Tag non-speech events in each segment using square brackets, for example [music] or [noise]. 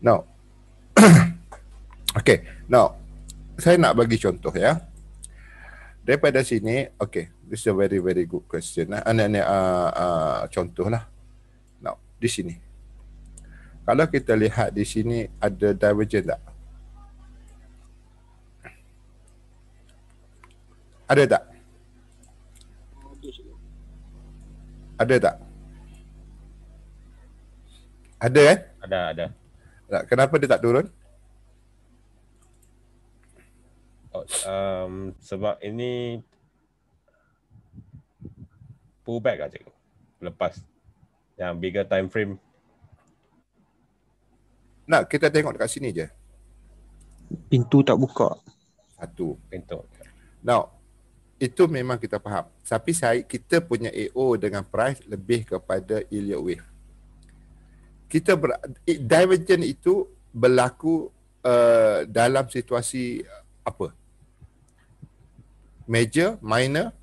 Now. [coughs] okay. Now. Saya nak bagi contoh ya. Daripada sini. Okay. This is a very very good question. Uh, eh. uh, ah, uh, ah, contoh lah. Now. Di sini. Kalau kita lihat di sini ada divergence tak? Ada tak? Ada tak? Ada eh? Ada, ada. Tak, kenapa dia tak turun? Oh, um, sebab ini pullback aja lah, lepas yang bigger time frame. Nak kita tengok dekat sini je. Pintu tak buka. Satu pintu. Now itu memang kita faham. Tapi saya kita punya AO dengan price lebih kepada Elliott Wave kita ber, divergent itu berlaku uh, dalam situasi uh, apa? Major, minor?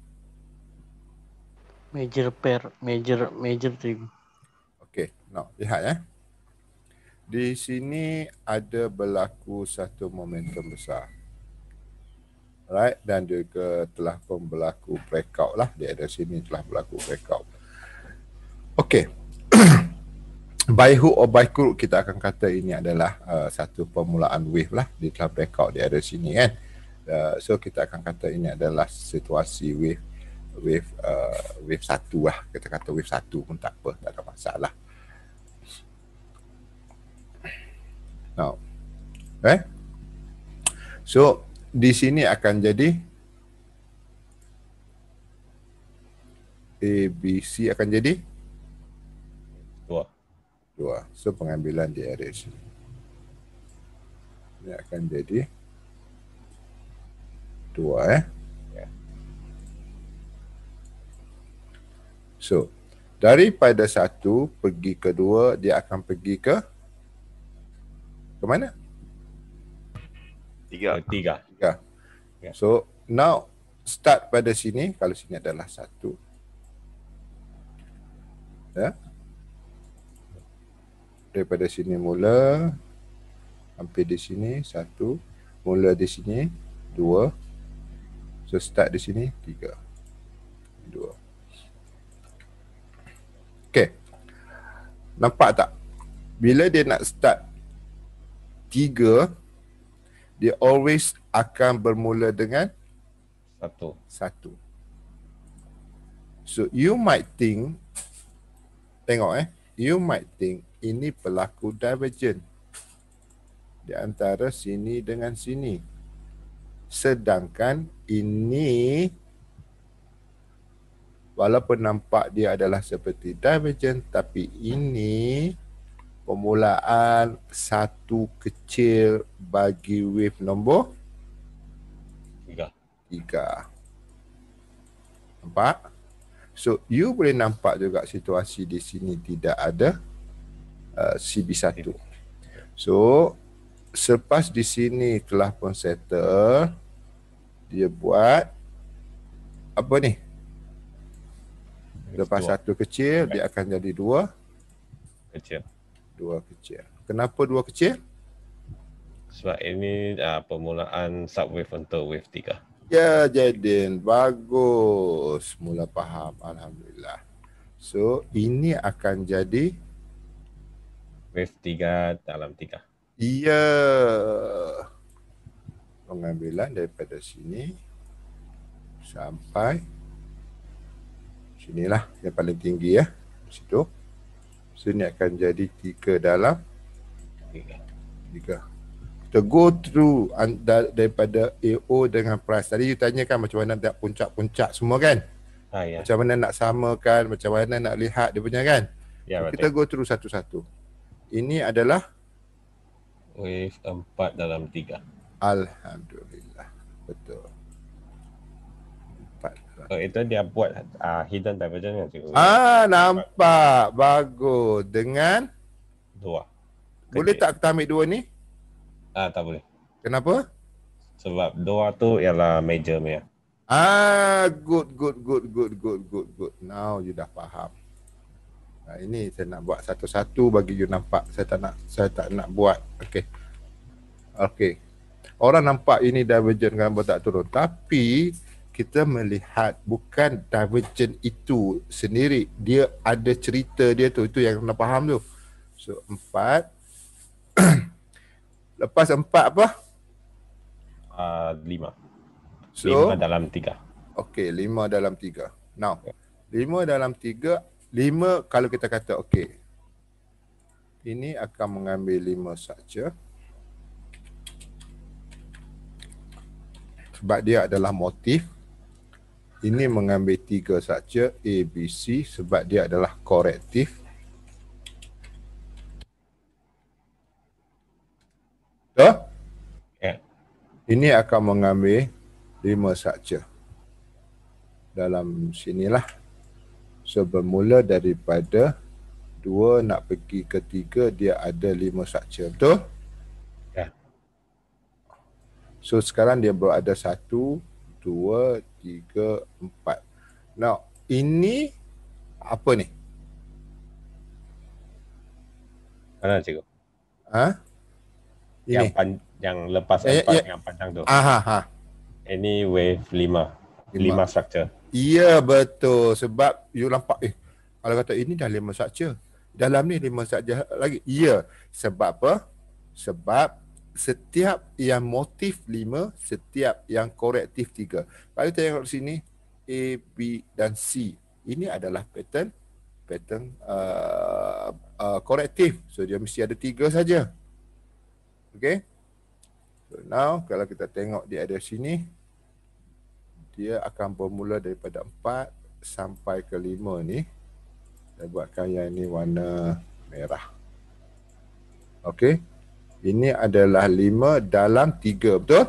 Major pair, major major trim. Okey, nak no, lihat ya. Eh? Di sini ada berlaku satu momentum besar. Right dan juga telah pun berlaku breakout lah. Di ada sini telah berlaku breakout. Okey by hook or by crook kita akan kata ini adalah uh, satu permulaan wave lah dia telah breakout di area sini kan uh, so kita akan kata ini adalah situasi wave wave uh, wave satu lah kita kata wave satu pun tak apa tak ada masalah now eh so di sini akan jadi ABC akan jadi keluar. So pengambilan di area sini ini akan jadi dua eh. Ya. So daripada satu pergi ke dua dia akan pergi ke ke mana? Tiga. Eh, tiga. Tiga. Ya. So now start pada sini kalau sini adalah satu. Ya. Yeah daripada sini mula hampir di sini satu mula di sini dua so start di sini tiga dua okey nampak tak bila dia nak start tiga dia always akan bermula dengan satu satu so you might think tengok eh you might think ini pelaku divergent di antara sini dengan sini. Sedangkan ini walaupun nampak dia adalah seperti divergent tapi ini permulaan satu kecil bagi wave nombor tiga. tiga. Nampak? So you boleh nampak juga situasi di sini tidak ada Uh, CB1. So, selepas di sini telah pun settle, dia buat apa ni? Lepas satu kecil, dia akan jadi dua kecil. Dua kecil. Kenapa dua kecil? Sebab ini uh, permulaan subwave untuk wave tiga. Ya, Jaden. Bagus. Mula faham. Alhamdulillah. So, ini akan jadi Wave tiga dalam tiga. Ya. Pengambilan daripada sini sampai sinilah yang paling tinggi ya. Di Situ. Sini akan jadi tiga dalam. Tiga. Tiga. To go through daripada AO dengan price. Tadi you tanya kan macam mana tak puncak-puncak semua kan? Ah, ya. Macam mana nak samakan, macam mana nak lihat dia punya kan? Ya, so, kita go through satu-satu ini adalah wave empat dalam tiga. Alhamdulillah. Betul. Empat. Oh, itu dia buat uh, hidden divergence kan cikgu? Ah, nampak. Empat. Bagus. Dengan? Dua. Kedek. Boleh tak kita ambil dua ni? Ah, tak boleh. Kenapa? Sebab dua tu ialah major punya. Ah, good, good, good, good, good, good, good. Now you dah faham. Ha, ini saya nak buat satu-satu bagi you nampak. Saya tak nak saya tak nak buat. Okey. Okey. Orang nampak ini divergent gambar tak turun. Tapi kita melihat bukan divergent itu sendiri. Dia ada cerita dia tu. Itu yang nak faham tu. So empat. [clears throat] Lepas empat apa? Uh, lima. So, lima dalam tiga. Okey, lima dalam tiga. Now, ya. lima dalam tiga Lima kalau kita kata okey. Ini akan mengambil lima saja. Sebab dia adalah motif. Ini mengambil tiga saja A, B, C sebab dia adalah korektif. Betul? Yeah. Ini akan mengambil lima saja. Dalam sinilah. So bermula daripada dua nak pergi ketiga dia ada lima structure betul? Ya. Yeah. So sekarang dia berada satu, dua, tiga, empat. Now ini apa ni? Mana cikgu? Ha? Ini. Yang, pan- yang lepas eh, empat eh, yang panjang tu. Aha. Ah, ha. Ini wave lima. Lima, lima structure. Ya betul sebab you nampak eh Allah kata ini dah lima saja. Dalam ni lima saja lagi. Ya sebab apa? Sebab setiap yang motif lima, setiap yang korektif tiga. Kalau kita tengok sini A, B dan C. Ini adalah pattern pattern korektif. Uh, uh, so dia mesti ada tiga saja. Okay. So now kalau kita tengok dia ada sini dia akan bermula daripada 4 sampai ke 5 ni saya buatkan yang ini warna merah Okey. ini adalah 5 dalam 3 betul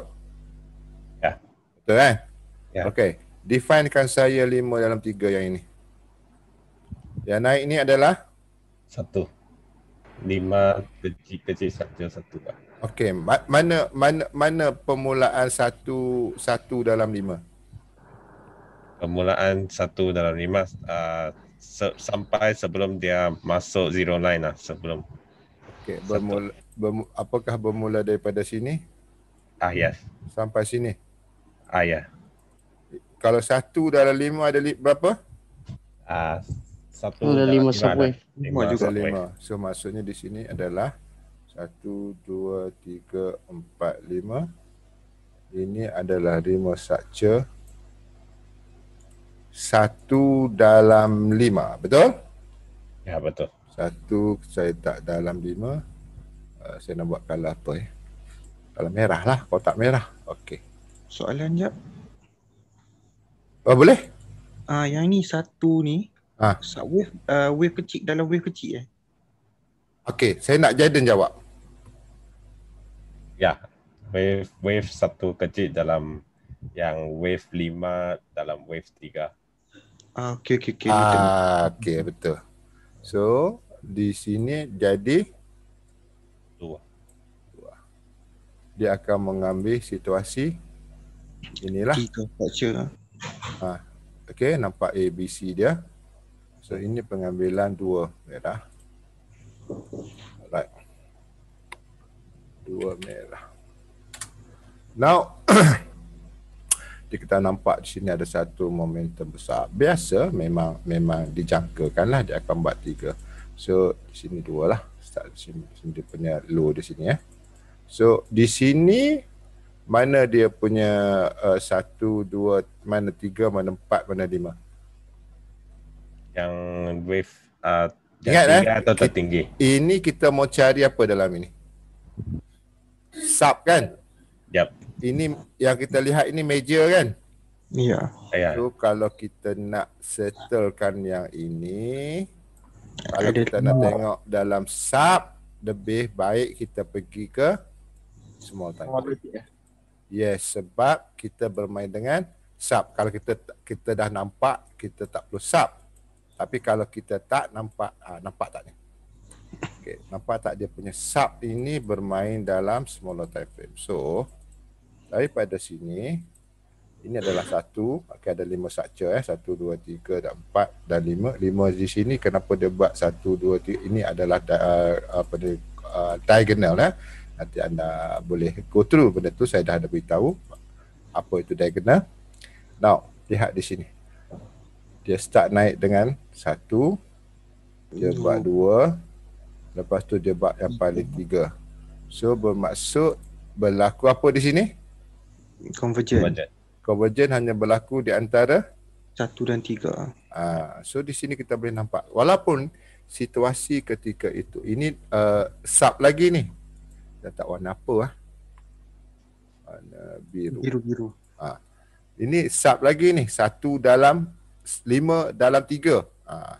ya betul kan ya okey definekan saya 5 dalam 3 yang ini yang naik ini adalah satu lima kecil kecil saja satu lah. Okey, mana mana mana permulaan satu satu dalam lima? permulaan satu dalam lima uh, se- sampai sebelum dia masuk zero line lah sebelum. Okay. bermula bermu- apakah bermula daripada sini? Ah yes. Sampai sini. Ah ya. Yeah. Kalau satu dalam lima ada li- berapa? Ah satu dalam lima sampai Lima juga lah. lima. So maksudnya di sini adalah satu, dua, tiga, empat, lima. Ini adalah lima structure satu dalam lima, betul? Ya, betul. Satu, saya tak dalam lima. Uh, saya nak buat kalah apa ya. Eh? merah lah, kotak merah. Okey. Soalan jap. Oh, boleh? Ah uh, yang ni satu ni. Ha. wave, uh, wave kecil dalam wave kecil eh. Okey, saya nak Jaden jawab. Ya. Wave wave satu kecil dalam yang wave lima dalam wave tiga okay, okay, okay. Ah, okay, ah, betul. So, di sini jadi dua. Dia akan mengambil situasi inilah. Ah, ha, okay, nampak A, B, C dia. So, ini pengambilan dua. Merah. Alright. Dua merah. Now, [clears throat] jadi kita nampak di sini ada satu momentum besar biasa memang memang lah dia akan buat tiga so di sini dua lah start di sini, di sini dia punya low di sini ya eh. so di sini mana dia punya uh, satu dua mana tiga mana empat mana lima yang wave uh, Ingat eh, atau tertinggi. Ini kita mau cari apa dalam ini? Sub kan? Yep ini yang kita lihat ini meja kan? Ya. Yeah. So kalau kita nak settlekan yang ini kalau Ada kita nak tengok dalam sub lebih baik kita pergi ke small time. Small ya? yes, sebab kita bermain dengan sub. Kalau kita kita dah nampak kita tak perlu sub. Tapi kalau kita tak nampak ah, nampak tak ni? Okay. Nampak tak dia punya sub ini bermain dalam smaller time frame. So, tapi pada sini, ini adalah satu. Okay, ada lima structure. Eh. Satu, dua, tiga, dan empat, dan lima. Lima di sini kenapa dia buat satu, dua, tiga. Ini adalah di, uh, apa dia? uh, diagonal. Eh. Nanti anda boleh go through benda tu. Saya dah ada beritahu apa itu diagonal. Now, lihat di sini. Dia start naik dengan satu. Dia oh. buat dua. Lepas tu dia buat yang paling tiga. So bermaksud berlaku apa di sini? Convergent. Convergent. Convergent hanya berlaku di antara satu dan tiga. Ah, so di sini kita boleh nampak walaupun situasi ketika itu ini uh, sub lagi ni. Dah tak warna apa ah. Warna biru. Biru-biru. Ah, ini sub lagi ni, satu dalam lima dalam tiga. Ah.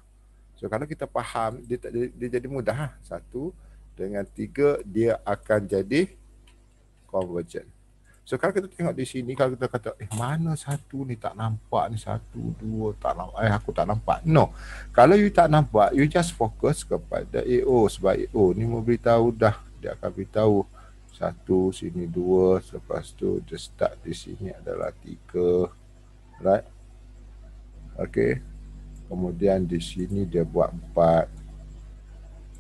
so kalau kita faham dia tak dia, dia jadi mudah ha? Satu dengan tiga dia akan jadi convergent. So kalau kita tengok di sini kalau kita kata eh mana satu ni tak nampak ni satu dua tak nampak eh aku tak nampak. No. Kalau you tak nampak you just focus kepada AO sebab AO ni beritahu dah dia akan beritahu satu sini dua selepas tu just start di sini adalah tiga right okay kemudian di sini dia buat empat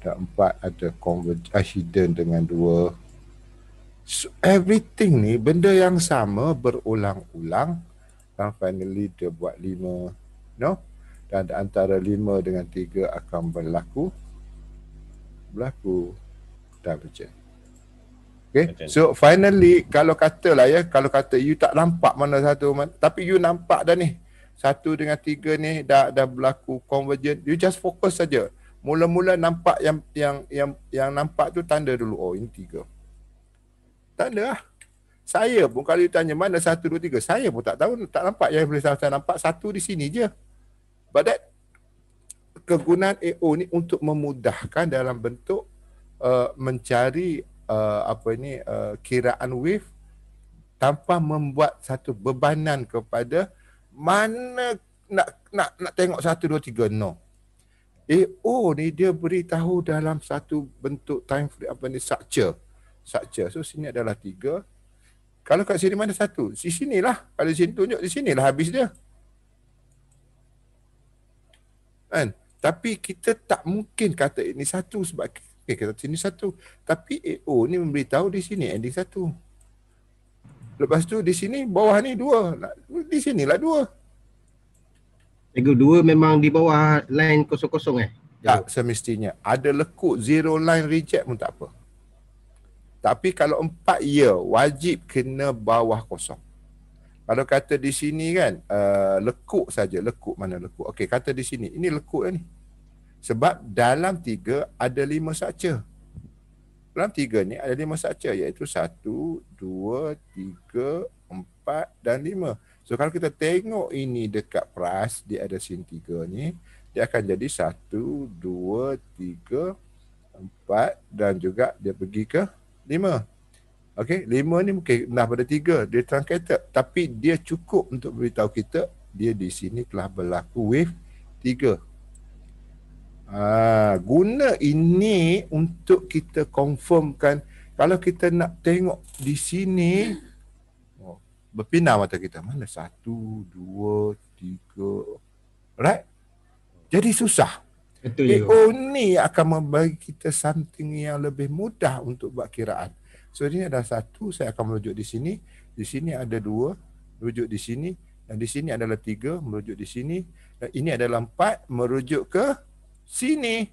dan empat ada convert hidden dengan dua So, everything ni benda yang sama berulang-ulang dan finally dia buat lima no dan antara lima dengan tiga akan berlaku berlaku divergent okay so finally kalau kata lah ya kalau kata you tak nampak mana satu tapi you nampak dah ni satu dengan tiga ni dah dah berlaku convergent you just focus saja mula-mula nampak yang yang yang yang nampak tu tanda dulu oh ini tiga tak ada lah. Saya pun kalau ditanya mana satu, dua, tiga. Saya pun tak tahu. Tak nampak yang boleh saya nampak. Satu di sini je. But that kegunaan AO ni untuk memudahkan dalam bentuk uh, mencari uh, apa ni uh, kiraan wave tanpa membuat satu bebanan kepada mana nak nak nak tengok satu dua tiga no AO ni dia beritahu dalam satu bentuk time frame apa ni structure saja So sini adalah tiga. Kalau kat sini mana satu? Di sinilah. Pada sini tunjuk di sinilah habis dia. Kan? Tapi kita tak mungkin kata ini satu sebab okay, eh, kita sini satu. Tapi AO ni memberitahu di sini ending satu. Lepas tu di sini bawah ni dua. Di sini lah dua. Tiga dua memang di bawah line kosong-kosong eh? Tak semestinya. Ada lekuk zero line reject pun tak apa. Tapi kalau empat year wajib kena bawah kosong. Kalau kata di sini kan uh, lekuk saja lekuk mana lekuk. Okey kata di sini ini lekuk lah ni. Sebab dalam tiga ada lima saja Dalam tiga ni ada lima saja, iaitu satu, dua, tiga, empat dan lima. So kalau kita tengok ini dekat peras dia ada sin tiga ni. Dia akan jadi satu, dua, tiga, empat dan juga dia pergi ke Lima. Okey, lima ni mungkin nah pada tiga. Dia truncated. Tapi dia cukup untuk beritahu kita dia di sini telah berlaku wave tiga. Ha, guna ini untuk kita confirmkan kalau kita nak tengok di sini oh, berpindah mata kita. Mana satu, dua, tiga. Right? Jadi susah. Betul PO eh, you. Oh, ni akan memberi kita something yang lebih mudah untuk buat kiraan. So ini ada satu, saya akan merujuk di sini. Di sini ada dua, merujuk di sini. Dan di sini adalah tiga, merujuk di sini. Dan ini adalah empat, merujuk ke sini.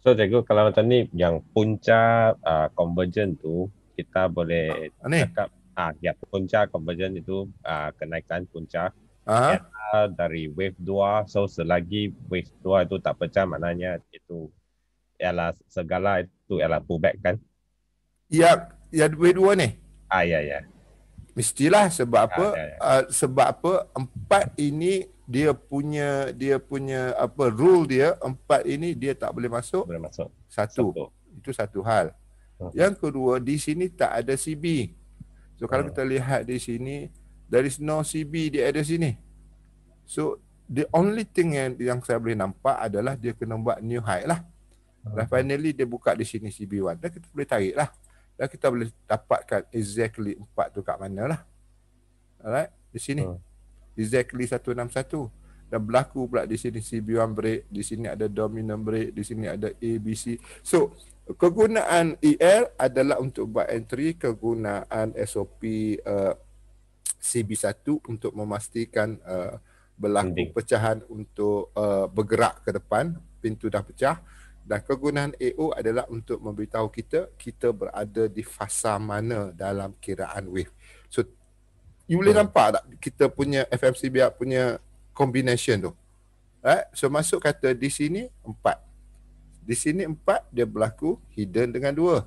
So cikgu, kalau macam ni, yang puncak uh, convergent tu, kita boleh ah, cakap, ah, ya puncak convergent itu uh, kenaikan puncak uh dari wave 2 so selagi wave 2 itu tak pecah maknanya itu ialah segala itu ialah pullback kan ya ya wave 2 ni ah ya ya mestilah sebab ah, apa ya, ya. Uh, sebab apa empat ini dia punya dia punya apa rule dia empat ini dia tak boleh masuk boleh masuk satu, satu. itu satu hal hmm. yang kedua di sini tak ada CB. So kalau hmm. kita lihat di sini There is no CB di area sini. So the only thing yang, yang saya boleh nampak adalah dia kena buat new high lah. Dan hmm. finally dia buka di sini CB1. Dan kita boleh tarik lah. Dan kita boleh dapatkan exactly 4 tu kat mana lah. Alright. Di sini. Hmm. Exactly 161. Dan berlaku pula di sini CB1 break. Di sini ada dominant break. Di sini ada ABC. So kegunaan EL adalah untuk buat entry kegunaan SOP uh, CB1 untuk memastikan uh, berlaku Ending. pecahan untuk uh, bergerak ke depan pintu dah pecah dan kegunaan AO adalah untuk memberitahu kita kita berada di fasa mana dalam kiraan wave. So you hmm. boleh nampak tak kita punya FMCB punya combination tu. Right? Eh, so masuk kata di sini empat. Di sini empat dia berlaku hidden dengan dua.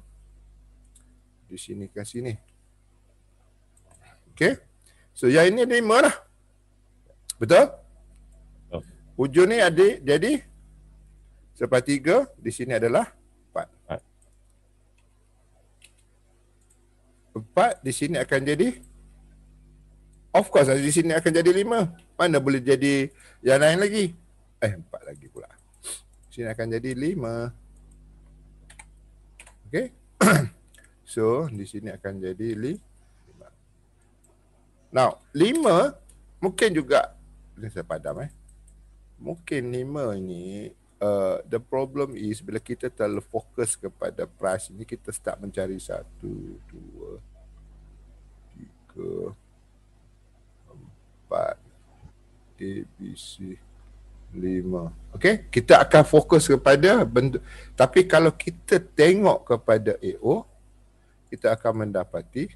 Di sini ke sini. Okay. So yang ini lima lah. Betul? Oh. Ujung ni ada jadi sebab tiga di sini adalah empat. Empat di sini akan jadi of course di sini akan jadi lima. Mana boleh jadi yang lain lagi? Eh empat lagi pula. Di sini akan jadi lima. Okay. [clears throat] so di sini akan jadi lima. Now, lima mungkin juga Mungkin saya padam eh. Mungkin lima ni uh, the problem is bila kita terlalu fokus kepada price ni kita start mencari satu, dua, tiga, empat, A, B, C, lima. Okay, kita akan fokus kepada benda. Tapi kalau kita tengok kepada AO, kita akan mendapati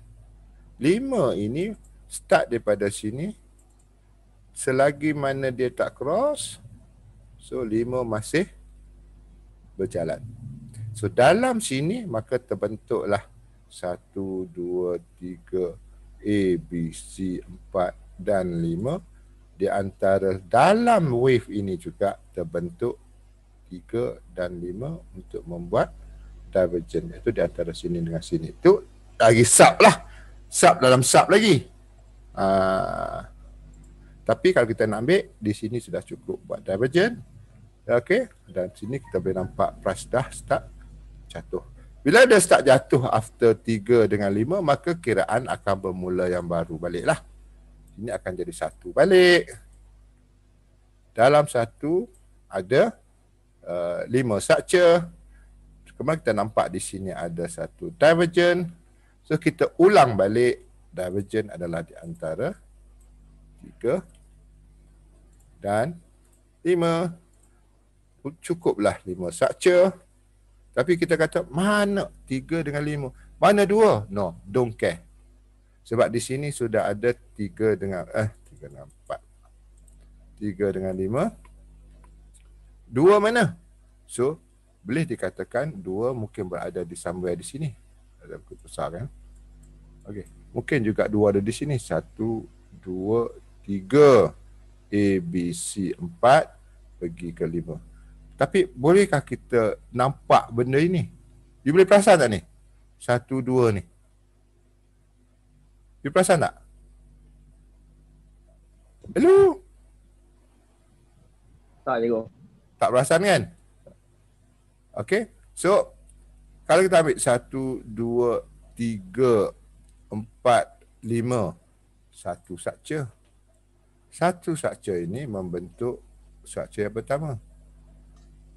lima ini start daripada sini selagi mana dia tak cross so lima masih berjalan so dalam sini maka terbentuklah satu dua tiga a b c empat dan lima. di antara dalam wave ini juga terbentuk tiga dan lima untuk membuat divergent itu di antara sini dengan sini itu lagi sub lah sub dalam sub lagi Ah, tapi kalau kita nak ambil di sini sudah cukup buat divergen, okey dan sini kita boleh nampak price dah start jatuh bila dia start jatuh after 3 dengan 5 maka kiraan akan bermula yang baru baliklah ini akan jadi satu balik dalam satu ada uh, lima structure kemudian kita nampak di sini ada satu divergent so kita ulang balik divergent adalah di antara 3 dan 5 cukuplah 5 structure tapi kita kata mana 3 dengan 5 mana 2 no don't care sebab di sini sudah ada 3 dengan eh 3 dengan 4 3 dengan 5 2 mana so boleh dikatakan 2 mungkin berada di somewhere di sini ada besar kan okey Mungkin juga dua ada di sini. Satu, dua, tiga. A, B, C, empat. Pergi ke lima. Tapi bolehkah kita nampak benda ini? You boleh perasan tak ni? Satu, dua ni. You perasan tak? Hello? Tak, cikgu. Tak perasan kan? Okay. So, kalau kita ambil satu, dua, tiga, empat, lima. Satu sakca. Satu sakca ini membentuk sakca yang pertama.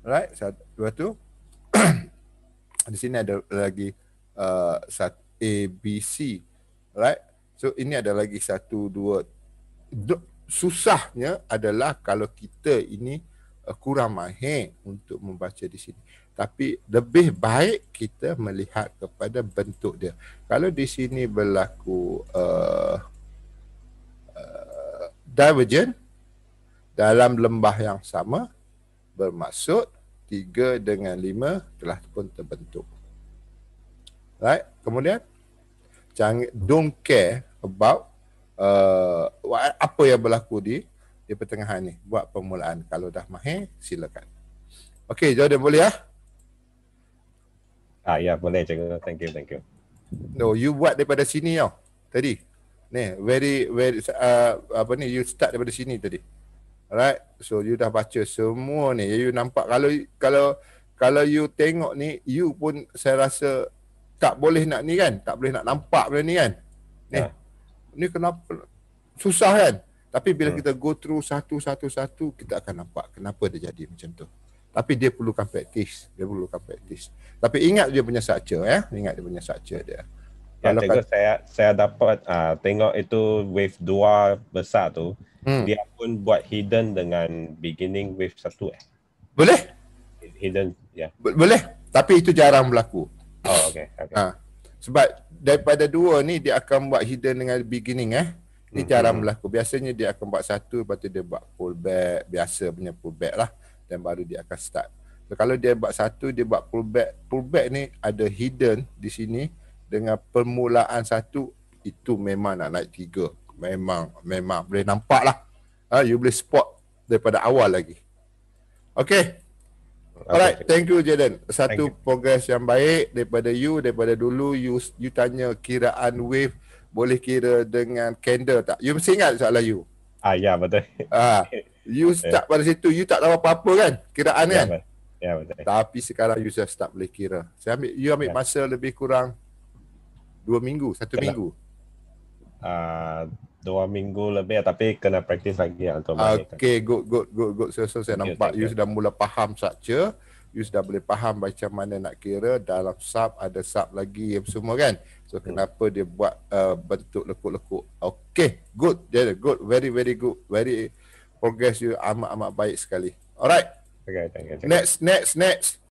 Right? Satu, lepas tu, [coughs] di sini ada lagi uh, A, B, C. Right? So, ini ada lagi satu, dua. Susahnya adalah kalau kita ini uh, kurang mahir untuk membaca di sini tapi lebih baik kita melihat kepada bentuk dia kalau di sini berlaku uh, uh, divergent dalam lembah yang sama bermaksud 3 dengan 5 telah pun terbentuk right kemudian jangan don't care about uh, apa yang berlaku di di pertengahan ni buat permulaan kalau dah mahir silakan okey jadi boleh ya Ah ya boleh cikgu. Thank you thank you. No you buat daripada sini tau. Tadi. Ni very very uh, apa ni you start daripada sini tadi. Alright. So you dah baca semua ni. Ya, you nampak kalau kalau kalau you tengok ni you pun saya rasa tak boleh nak ni kan. Tak boleh nak nampak benda ni kan. Ni. Yeah. Ni kenapa susah kan? Tapi bila hmm. kita go through satu-satu-satu kita akan nampak kenapa dia jadi macam tu tapi dia perlukan praktis dia perlukan praktis tapi ingat dia punya structure ya eh. ingat dia punya structure dia ya, kalau kat... saya saya dapat uh, tengok itu wave 2 besar tu hmm. dia pun buat hidden dengan beginning wave 1 eh boleh hidden ya yeah. boleh tapi itu jarang berlaku oh okey okey ha. Ah, sebab daripada dua ni dia akan buat hidden dengan beginning eh ini hmm, jarang hmm. berlaku. Biasanya dia akan buat satu lepas dia buat pullback. Biasa punya pullback lah. Then baru dia akan start so, Kalau dia buat satu dia buat pullback Pullback ni ada hidden di sini Dengan permulaan satu Itu memang nak naik tiga Memang memang boleh nampak lah ha, You boleh spot daripada awal lagi Okay Alright, thank you Jaden. Satu you. progress yang baik daripada you daripada dulu you you tanya kiraan wave boleh kira dengan candle tak? You mesti ingat soalan you. Ah ya yeah, betul. Ah. [laughs] You start pada situ You tak tahu apa-apa kan Kiraan yeah, kan Ya yeah, betul Tapi sekarang You sudah start boleh kira Saya ambil, You ambil yeah. masa lebih kurang Dua minggu Satu Kenapa? minggu uh, Dua minggu lebih Tapi kena praktis lagi Untuk uh, Okay good good good good So, so saya nampak You, sudah mula faham structure You sudah boleh faham Macam mana nak kira Dalam sub Ada sub lagi apa Semua kan So hmm. kenapa dia buat uh, bentuk lekuk-lekuk? Okay, good, jadi good, very very good, very progress you amat-amat baik sekali. Alright. Okay, thank you. Next, next, next.